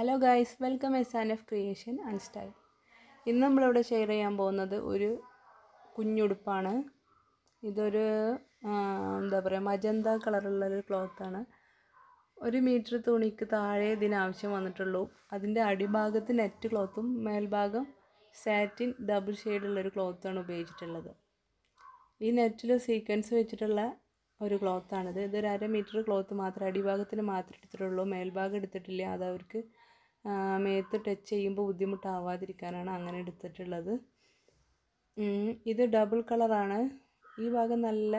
hello guys welcome S and F creation and style ഇന്ന് നമ്മളിവിടെ share ചെയ്യാൻ പോകുന്നത് ഒരു കുഞ്ഞുടുപ്പാണ് ഇതൊരു എന്താ പറയുക മജന്ത കളറുള്ളൊരു ഒരു ക്ലോത്താണ് ഒരു മീറ്റർ തുണിക്ക് താഴെ ഇതിനാവശ്യം വന്നിട്ടുള്ളൂ അതിൻ്റെ അടിഭാഗത്ത് നെറ്റ് ക്ലോത്തും മേൽഭാഗം സാറ്റിൻ ഡബിൾ ഷെയ്ഡുള്ളൊരു ക്ലോത്താണ് ഉപയോഗിച്ചിട്ടുള്ളത് ഈ നെറ്റിൽ സീക്വൻസ് വെച്ചിട്ടുള്ള ഒരു ക്ലോത്താണിത് ഇതൊരു അര മീറ്റർ ക്ലോത്ത് മാത്രം അടിഭാഗത്തിന് മാത്രം എടുത്തിട്ടുള്ളൂ മേൽഭാഗം എടുത്തിട്ടില്ല അവർക്ക് മേത്ത് ടച്ച് ചെയ്യുമ്പോൾ ബുദ്ധിമുട്ടാവാതിരിക്കാനാണ് അങ്ങനെ എടുത്തിട്ടുള്ളത് ഇത് ഡബിൾ കളറാണ് ഈ ഭാഗം നല്ല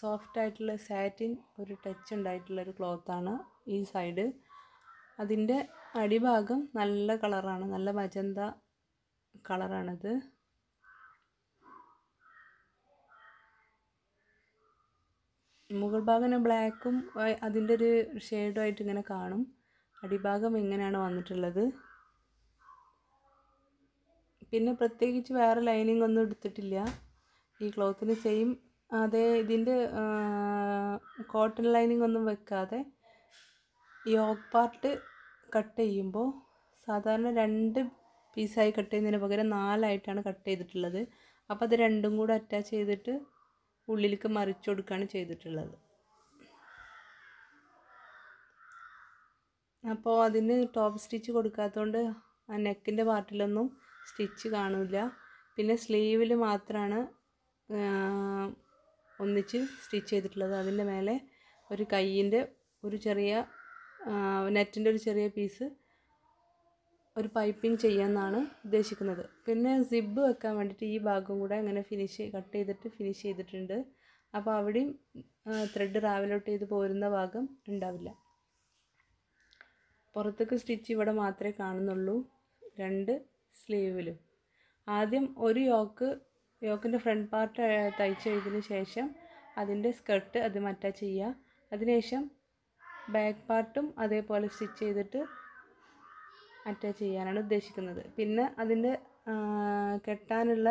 സോഫ്റ്റ് ആയിട്ടുള്ള സാറ്റിൻ ഒരു ടച്ച് ഉണ്ടായിട്ടുള്ള ഒരു ക്ലോത്താണ് ഈ സൈഡ് അതിൻ്റെ അടിഭാഗം നല്ല കളറാണ് നല്ല മജന്ത കളറാണിത് മുകൾ ഭാഗം ബ്ലാക്കും അതിൻ്റെ ഒരു ആയിട്ട് ഇങ്ങനെ കാണും അടിഭാഗം ഇങ്ങനെയാണ് വന്നിട്ടുള്ളത് പിന്നെ പ്രത്യേകിച്ച് വേറെ ലൈനിങ് ഒന്നും എടുത്തിട്ടില്ല ഈ ക്ലോത്തിന് സെയിം അതേ ഇതിൻ്റെ കോട്ടൺ ലൈനിങ് ഒന്നും വെക്കാതെ യോക്ക് പാർട്ട് കട്ട് ചെയ്യുമ്പോൾ സാധാരണ രണ്ട് പീസായി കട്ട് ചെയ്യുന്നതിന് പകരം നാലായിട്ടാണ് കട്ട് ചെയ്തിട്ടുള്ളത് അപ്പോൾ അത് രണ്ടും കൂടെ അറ്റാച്ച് ചെയ്തിട്ട് ഉള്ളിലേക്ക് മറിച്ചു കൊടുക്കുകയാണ് ചെയ്തിട്ടുള്ളത് അപ്പോൾ അതിന് ടോപ്പ് സ്റ്റിച്ച് കൊടുക്കാത്തതുകൊണ്ട് ആ നെക്കിൻ്റെ പാർട്ടിലൊന്നും സ്റ്റിച്ച് കാണില്ല പിന്നെ സ്ലീവിൽ മാത്രമാണ് ഒന്നിച്ച് സ്റ്റിച്ച് ചെയ്തിട്ടുള്ളത് അതിൻ്റെ മേലെ ഒരു കയ്യിൻ്റെ ഒരു ചെറിയ നെറ്റിൻ്റെ ഒരു ചെറിയ പീസ് ഒരു പൈപ്പിംഗ് ചെയ്യാമെന്നാണ് ഉദ്ദേശിക്കുന്നത് പിന്നെ സിബ് വെക്കാൻ വേണ്ടിയിട്ട് ഈ ഭാഗം കൂടെ അങ്ങനെ ഫിനിഷ് കട്ട് ചെയ്തിട്ട് ഫിനിഷ് ചെയ്തിട്ടുണ്ട് അപ്പോൾ അവിടെയും ത്രെഡ് റാവലോട്ട് ചെയ്ത് പോരുന്ന ഭാഗം ഉണ്ടാവില്ല പുറത്തേക്ക് സ്റ്റിച്ച് ഇവിടെ മാത്രമേ കാണുന്നുള്ളൂ രണ്ട് സ്ലീവിലും ആദ്യം ഒരു യോക്ക് യോക്കിൻ്റെ ഫ്രണ്ട് പാർട്ട് കഴിഞ്ഞതിന് ശേഷം അതിൻ്റെ സ്കർട്ട് അത് മറ്റാ ചെയ്യുക അതിനുശേഷം ബാക്ക് പാർട്ടും അതേപോലെ സ്റ്റിച്ച് ചെയ്തിട്ട് അറ്റാച്ച് ചെയ്യാനാണ് ഉദ്ദേശിക്കുന്നത് പിന്നെ അതിൻ്റെ കെട്ടാനുള്ള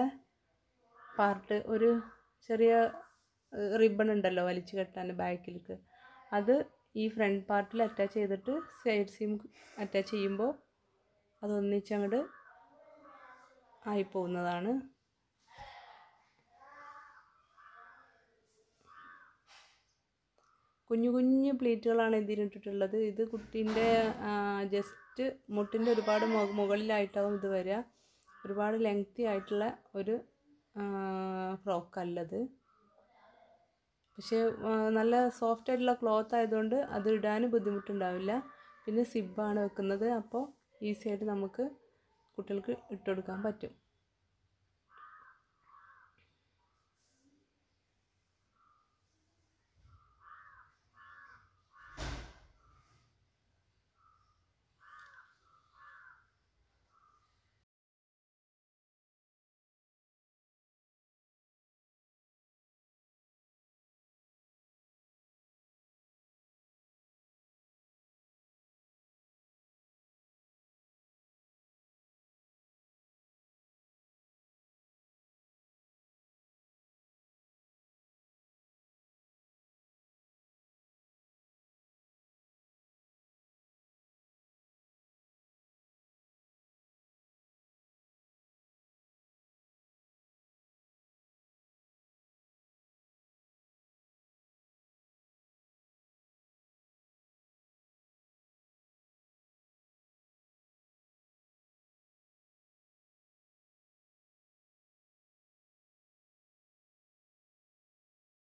പാർട്ട് ഒരു ചെറിയ റിബൺ ഉണ്ടല്ലോ വലിച്ചു കെട്ടാൻ ബാക്കിലേക്ക് അത് ഈ ഫ്രണ്ട് പാർട്ടിൽ അറ്റാച്ച് ചെയ്തിട്ട് സൈഡ് സീം അറ്റാച്ച് ചെയ്യുമ്പോൾ അതൊന്നിച്ചങ്ങോട്ട് ആയി പോകുന്നതാണ് കുഞ്ഞു കുഞ്ഞു പ്ലീറ്റുകളാണ് ഇതിനിട്ടിട്ടുള്ളത് ഇത് കുട്ടീൻ്റെ ജസ്റ്റ് മുട്ടിൻ്റെ ഒരുപാട് മുകളിലായിട്ടാവും ഇത് വരിക ഒരുപാട് ലെങ്തി ആയിട്ടുള്ള ഒരു ഫ്രോക്കല്ലത് പക്ഷേ നല്ല സോഫ്റ്റ് ആയിട്ടുള്ള ക്ലോത്ത് ആയതുകൊണ്ട് അത് ഇടാനും ബുദ്ധിമുട്ടുണ്ടാവില്ല പിന്നെ സിബ്ബാണ് വെക്കുന്നത് അപ്പോൾ ഈസി ആയിട്ട് നമുക്ക് കുട്ടികൾക്ക് ഇട്ടുകൊടുക്കാൻ പറ്റും